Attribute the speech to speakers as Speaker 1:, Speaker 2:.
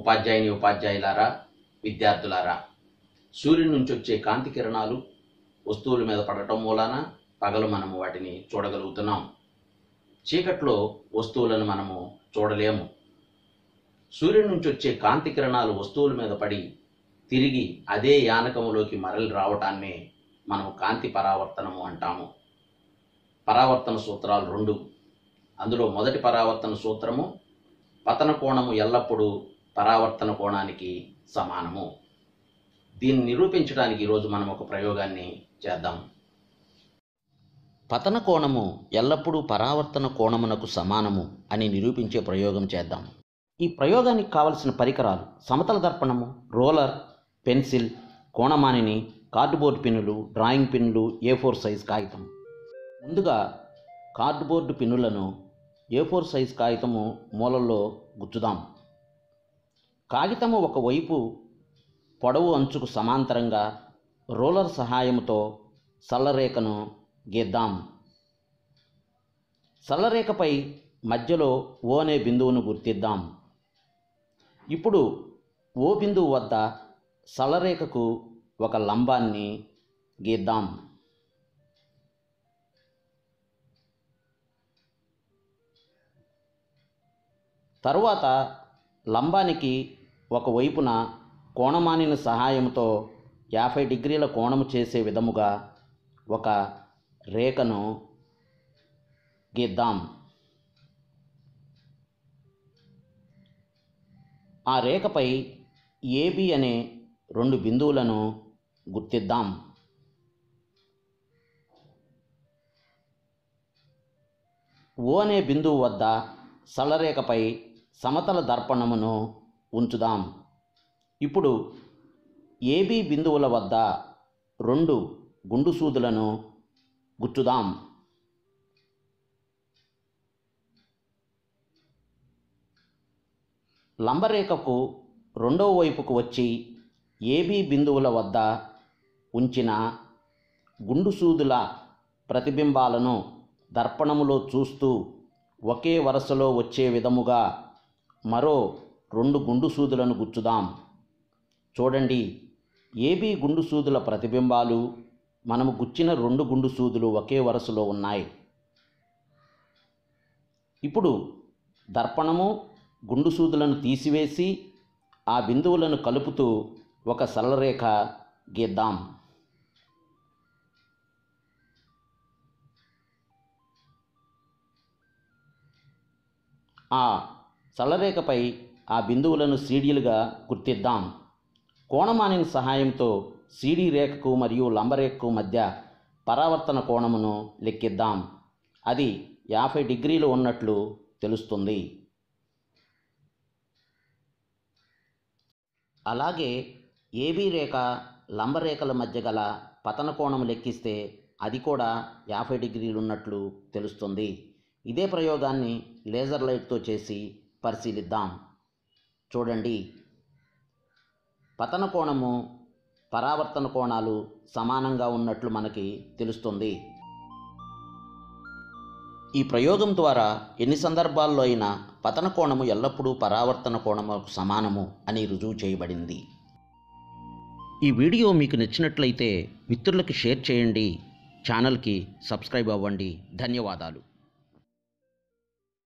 Speaker 1: ఉపాధ్యాయుని ఉపాధ్యాయులారా విద్యార్థులారా సూర్యుడి నుంచి వచ్చే కాంతి కిరణాలు వస్తువుల మీద పడటం మూలాన పగలు మనము వాటిని చూడగలుగుతున్నాం చీకట్లో వస్తువులను మనము చూడలేము సూర్యుడి నుంచి వచ్చే కాంతి కిరణాలు వస్తువుల మీద పడి తిరిగి అదే యానకములోకి మరలి రావటాన్నే మనం కాంతి పరావర్తనము అంటాము పరావర్తన సూత్రాలు రెండు అందులో మొదటి పరావర్తన సూత్రము పతన కోణము ఎల్లప్పుడూ పరావర్తన కోణానికి సమానము దీన్ని నిరూపించడానికి ఈరోజు మనం ఒక ప్రయోగాన్ని చేద్దాం పతన కోణము ఎల్లప్పుడూ పరావర్తన కోణమునకు సమానము అని నిరూపించే ప్రయోగం చేద్దాం ఈ ప్రయోగానికి కావలసిన పరికరాలు సమతల దర్పణము రోలర్ పెన్సిల్ కోణమానిని కార్డుబోర్డు పిన్నులు డ్రాయింగ్ పిన్నులు ఏ ఫోర్ సైజ్ కాగితం ముందుగా కార్డుబోర్డు పిన్నులను ఏ ఫోర్ సైజ్ కాగితము మూలల్లో గుచ్చుదాం కాగితము ఒకవైపు పొడవు అంచుకు సమాంతరంగా రోలర్ సహాయంతో సల్లరేఖను గీద్దాం సల్లరేఖపై మధ్యలో ఓ అనే బిందువును గుర్తిద్దాం ఇప్పుడు ఓ బిందువు వద్ద సల్లరేఖకు ఒక లంబాన్ని గీద్దాం తరువాత లంబానికి ఒకవైపున కోణమానిన సహాయంతో యాభై డిగ్రీల కోణము చేసే విధముగా ఒక రేఖను గీద్దాం ఆ రేఖపై ఏబి అనే రెండు బిందువులను గుర్తిద్దాం ఓ అనే బిందువు వద్ద సలరేఖపై సమతల దర్పణమును ఉంచుదాం ఇప్పుడు ఏబి బిందువుల వద్ద రెండు గుండు సూదులను గుచ్చుదాం లంబరేఖకు రెండవ వైపుకు వచ్చి ఏబి బిందువుల వద్ద ఉంచిన గుండు సూదుల ప్రతిబింబాలను దర్పణములో చూస్తూ ఒకే వరుసలో వచ్చే విధముగా మరో రెండు గుండు సూదులను గుచ్చుదాం చూడండి ఏబీ గుండు సూదుల ప్రతిబింబాలు మనము గుచ్చిన రెండు గుండు సూదులు ఒకే వరుసలో ఉన్నాయి ఇప్పుడు దర్పణము గుండు సూదులను తీసివేసి ఆ బిందువులను కలుపుతూ ఒక సరళరేఖ గీద్దాం ఆ సరళరేఖపై ఆ బిందువులను సీడీలుగా గుర్తిద్దాం కోణమానిన సహాయంతో సీడీ రేఖకు మరియు లంబరేఖకు మధ్య పరావర్తన కోణమును లెక్కిద్దాం అది యాభై డిగ్రీలు ఉన్నట్లు తెలుస్తుంది అలాగే ఏబీ రేఖ లంబరేఖల మధ్య గల పతన కోణం లెక్కిస్తే అది కూడా యాభై డిగ్రీలు ఉన్నట్లు తెలుస్తుంది ఇదే ప్రయోగాన్ని లేజర్ లైట్తో చేసి పరిశీలిద్దాం చూడండి పతన కోణము పరావర్తన కోణాలు సమానంగా ఉన్నట్లు మనకి తెలుస్తుంది ఈ ప్రయోగం ద్వారా ఎన్ని సందర్భాల్లో అయినా పతన కోణము ఎల్లప్పుడూ పరావర్తన కోణముకు సమానము అని రుజువు చేయబడింది ఈ వీడియో మీకు నచ్చినట్లయితే మిత్రులకు షేర్ చేయండి ఛానల్కి సబ్స్క్రైబ్ అవ్వండి ధన్యవాదాలు